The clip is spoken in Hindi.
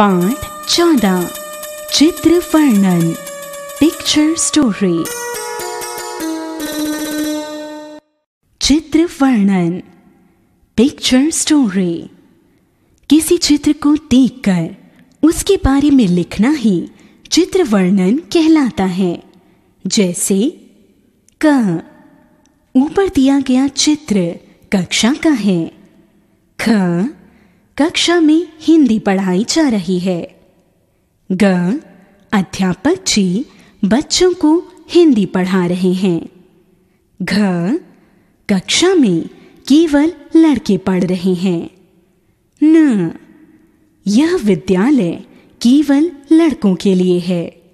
पाठ चौदह चित्र वर्णन पिक्चर स्टोरी चित्र वर्णन पिक्चर स्टोरी किसी चित्र को देखकर उसके बारे में लिखना ही चित्र वर्णन कहलाता है जैसे क ऊपर दिया गया चित्र कक्षा का है ख कक्षा में हिंदी पढ़ाई जा रही है ग अध्यापक जी बच्चों को हिंदी पढ़ा रहे हैं घ कक्षा में केवल लड़के पढ़ रहे हैं न यह विद्यालय केवल लड़कों के लिए है